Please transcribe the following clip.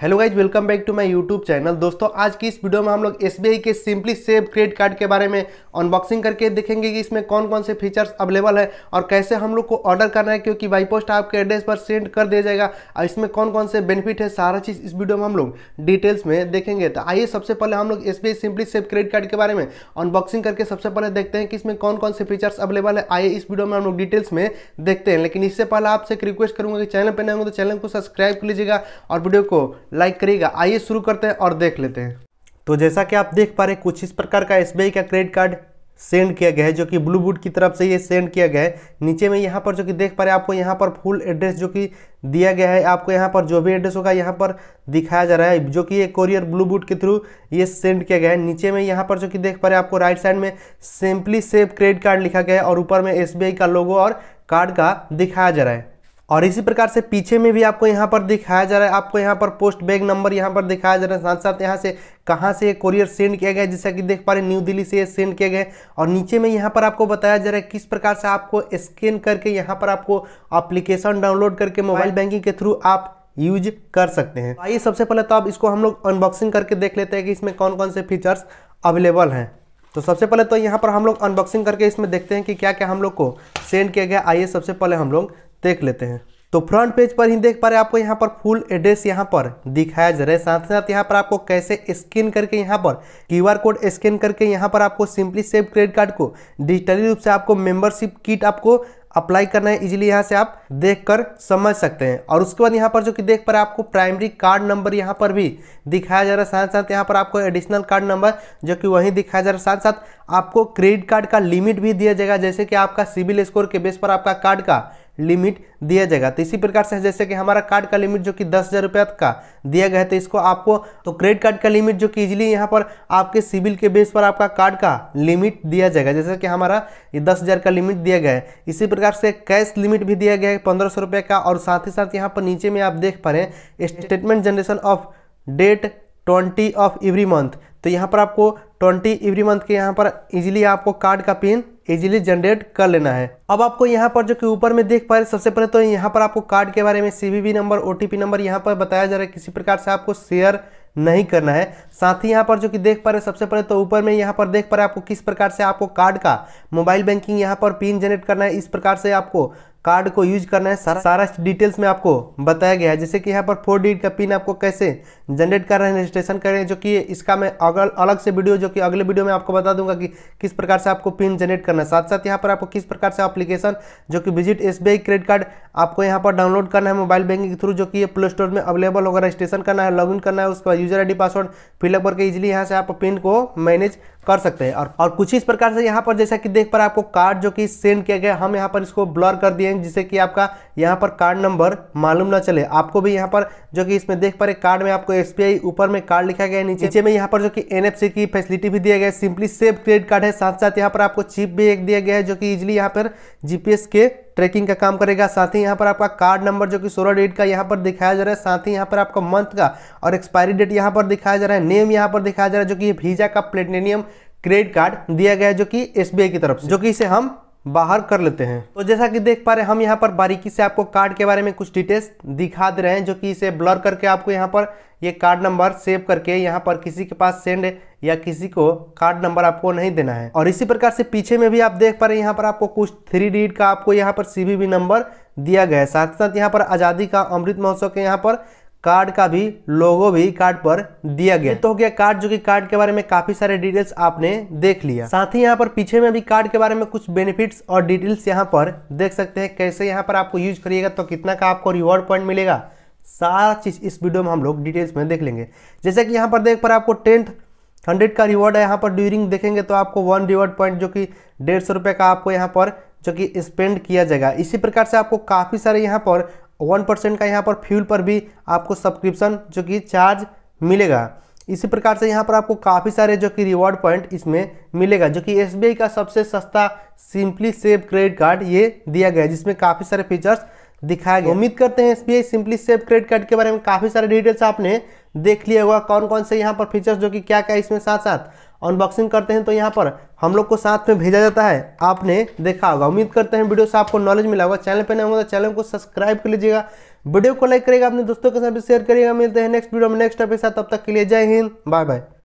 hello guys welcome back to my YouTube channel दोस्तों आज की इस वीडियो में हम लोग एस के सिंपली सेव क्रेडिट कार्ड के बारे में अनबॉक्सिंग करके देखेंगे कि इसमें कौन कौन से फीचर्स अवेलेबल है और कैसे हम लोग को ऑर्डर करना है क्योंकि बाई पोस्ट आपके एड्रेस पर सेंड कर दिया जाएगा और इसमें कौन कौन से बेनिफिट है सारा चीज़ इस वीडियो में हम लोग डिटेल्स में देखेंगे तो आइए सबसे पहले हम लोग S simply save credit card के बारे में अनबॉक्सिंग करके सबसे पहले देखते हैं कि इसमें कौन कौन से फीचर्स अवेलेबल है आइए इस वीडियो में हम लोग डिटेल्स में देखते हैं लेकिन इससे पहले आपसे एक रिक्वेस्ट करूँगा कि चैनल पर नहीं होंगे तो चैनल को सब्सक्राइब कर लीजिएगा और वीडियो को लाइक करिएगा आइए शुरू करते हैं और देख लेते हैं तो जैसा कि आप देख पा रहे कुछ इस प्रकार का एस का क्रेडिट कार्ड सेंड किया गया है जो कि ब्लू बुट की तरफ से ये सेंड किया गया है नीचे में यहाँ पर जो कि देख पा रहे हैं आपको यहाँ पर फुल एड्रेस जो कि दिया गया है आपको यहाँ पर जो भी एड्रेस होगा यहाँ पर दिखाया जा रहा है जो कि ये कोरियर ब्लू बुट के थ्रू ये सेंड किया गया है नीचे में यहाँ पर जो कि देख पा रहे हैं आपको राइट साइड में सिंपली सेफ क्रेडिट कार्ड लिखा गया है और ऊपर में एस का लोगो और कार्ड का दिखाया जा रहा है और इसी प्रकार से पीछे में भी आपको यहाँ पर दिखाया जा रहा है आपको यहाँ पर पोस्ट बैग नंबर यहाँ पर दिखाया जा रहा है साथ साथ यहाँ से कहाँ से ये कोरियर सेंड किया गया जैसा कि देख पा रहे न्यू दिल्ली से ये सेंड किया गया और नीचे में यहाँ पर आपको बताया जा रहा है किस प्रकार से आपको स्कैन करके यहाँ पर आपको अप्लीकेशन डाउनलोड करके मोबाइल बैंकिंग के थ्रू आप यूज कर सकते हैं आइए सबसे पहले तो आप इसको हम लोग अनबॉक्सिंग करके देख लेते हैं कि इसमें कौन कौन से फीचर्स अवेलेबल हैं तो सबसे पहले तो यहाँ पर हम लोग अनबॉक्सिंग करके इसमें देखते हैं कि क्या क्या हम लोग को सेंड किया गया आइए सबसे पहले हम लोग देख लेते हैं तो फ्रंट पेज पर ही देख पा रहे आपको यहाँ पर फुल एड्रेस यहाँ पर दिखाया जा रहा है साथ ही साथ यहाँ पर आपको कैसे स्कैन करके यहाँ पर क्यूआर कोड स्कैन करके यहाँ पर आपको सिंपली सेव क्रेडिट कार्ड को डिजिटली रूप से आपको मेंबरशिप किट आपको अप्लाई करना है इजीली यहाँ से आप देखकर समझ सकते हैं और उसके बाद यहाँ पर जो कि देख पा रहे आपको प्राइमरी कार्ड नंबर यहाँ पर भी दिखाया जा रहा है साथ साथ यहाँ पर आपको एडिशनल कार्ड नंबर जो कि वहीं दिखाया जा रहा है साथ साथ आपको क्रेडिट कार्ड का लिमिट भी दिया जाएगा जैसे कि आपका सिविल स्कोर के बेस पर आपका कार्ड का लिमिट दिया जाएगा तो इसी प्रकार से जैसे कि हमारा कार्ड का लिमिट जो कि दस हज़ार रुपये का दिया गया है तो इसको आपको तो क्रेडिट कार्ड का लिमिट जो कि इजिली यहाँ पर आपके सिविल के बेस पर आपका कार्ड का लिमिट दिया जाएगा जैसे कि हमारा ये दस हज़ार का लिमिट दिया गया है इसी प्रकार से कैश लिमिट भी दिया गया है पंद्रह सौ रुपये का और साथ ही साथ यहाँ पर नीचे में आप देख पा रहे हैं statement generation of date twenty of every month तो यहाँ पर आपको ट्वेंटी एवरी मंथ के यहाँ पर इजीली आपको कार्ड का पिन इजीली जनरेट कर लेना है अब आपको यहाँ पर जो कि ऊपर में देख पा रहे सबसे पहले तो यहाँ पर आपको कार्ड के बारे में सीवीवी नंबर ओटीपी नंबर यहाँ पर बताया जा रहा है किसी प्रकार से आपको शेयर नहीं करना है साथ ही यहाँ पर जो कि देख पा रहे सबसे पहले तो ऊपर में यहाँ पर देख पा रहे आपको किस प्रकार से आपको कार्ड का मोबाइल बैंकिंग यहाँ पर पिन जनरेट करना है इस प्रकार से आपको कार्ड को यूज करना है सारा सारा डिटेल्स में आपको बताया गया है जैसे कि यहाँ पर फोर डिजिट का पिन आपको कैसे जनरेट कर रहे हैं रजिस्ट्रेशन कर रहे हैं जो कि इसका मैं अगर अलग से वीडियो जो कि अगले वीडियो में आपको बता दूंगा कि किस प्रकार से आपको पिन जनरेट करना है साथ साथ यहाँ पर आपको किस प्रकार से अप्लीकेशन जो कि विजिट एस क्रेडिट कार्ड आपको यहाँ पर डाउनलोड करना है मोबाइल बैंकिंग के थ्रू जो कि प्ले स्टोर में अवेलेबल होगा रजिस्ट्रेशन करना है लॉग करना है उसके बाद यूजर आई पासवर्ड फिलअप करके इजिली यहाँ से आप पिन को मैनेज कर सकते हैं और, और कुछ इस प्रकार से यहाँ पर जैसा कि देख पर आपको कार्ड जो कि सेंड किया गया हम यहाँ पर इसको ब्लर कर दिए हैं जिससे कि आपका यहाँ पर कार्ड नंबर मालूम ना चले आपको भी यहाँ पर जो कि इसमें देख पा रहे कार्ड में आपको एस ऊपर में कार्ड लिखा गया है नीचे नीचे में यहाँ पर जो कि एन की फैसिलिटी भी दिया गया है सिंपली सेफ क्रेडिट कार्ड है साथ साथ यहाँ पर आपको चिप भी एक दिया गया है जो कि इजिली यहाँ पर जी के ट्रैकिंग का काम करेगा साथ ही यहाँ पर आपका कार्ड नंबर जो कि सोलह डेट का यहाँ पर दिखाया जा रहा है साथ ही यहाँ पर आपका मंथ का और एक्सपायरी डेट यहाँ पर दिखाया जा रहा है नेम यहाँ पर दिखाया जा रहा है जो कि वीजा का प्लेटिनियम क्रेडिट कार्ड दिया गया है जो कि एस की तरफ से जो कि इसे हम बाहर कर लेते हैं तो जैसा कि देख पा रहे हैं हम यहाँ पर बारीकी से आपको कार्ड के बारे में कुछ डिटेल्स दिखा दे रहे हैं जो कि इसे ब्लर करके आपको यहाँ पर ये कार्ड नंबर सेव करके यहाँ पर किसी के पास सेंड या किसी को कार्ड नंबर आपको नहीं देना है और इसी प्रकार से पीछे में भी आप देख पा रहे हैं यहाँ पर आपको कुछ थ्री डिजिट का आपको यहाँ पर सी नंबर दिया गया है साथ ही साथ यहाँ पर आज़ादी का अमृत महोत्सव के यहाँ पर कार्ड का भी लोगो भी कार्ड पर दिया गया तो हो गया कार्ड जो कि कार्ड के बारे में काफी सारे डिटेल्स आपने देख लिया साथ ही यहाँ पर पीछे में भी कार्ड के बारे में कुछ बेनिफिट्स और डिटेल्स यहाँ पर देख सकते हैं कैसे यहाँ पर आपको यूज करिएगा तो कितना का आपको रिवॉर्ड पॉइंट मिलेगा सारा चीज इस वीडियो में हम लोग डिटेल्स में देख लेंगे जैसे कि यहाँ पर देख पर आपको टेंथ हंड्रेड का रिवॉर्ड है यहाँ पर ड्यूरिंग देखेंगे तो आपको वन रिवॉर्ड पॉइंट जो कि डेढ़ सौ रुपये का आपको यहाँ पर जो कि स्पेंड किया जाएगा इसी प्रकार से आपको काफ़ी सारे यहाँ पर वन परसेंट का यहाँ पर फ्यूल पर भी आपको सब्सक्रिप्शन जो कि चार्ज मिलेगा इसी प्रकार से यहाँ पर आपको काफ़ी सारे जो कि रिवॉर्ड पॉइंट इसमें मिलेगा जो कि एस का सबसे सस्ता सिंपली सेव क्रेडिट कार्ड ये दिया गया है जिसमें काफ़ी सारे फीचर्स दिखाया गया उम्मीद करते हैं S simply save credit card के बारे में काफ़ी सारे डिटेल्स आपने देख लिया होगा कौन कौन से यहाँ पर फीचर्स जो कि क्या क्या इसमें साथ साथ अनबॉक्सिंग करते हैं तो यहाँ पर हम लोग को साथ में भेजा जाता है आपने देखा होगा उम्मीद करते हैं वीडियो से आपको नॉलेज मिला होगा चैनल पर नहीं होगा तो चैनल को सब्सक्राइब कर लीजिएगा वीडियो को लाइक करेगा अपने दोस्तों के साथ भी शेयर करिएगा मिलते हैं नेक्स्ट वीडियो में नेक्स्ट टॉपिक के साथ तब तक के लिए जय हिंद बाय बाय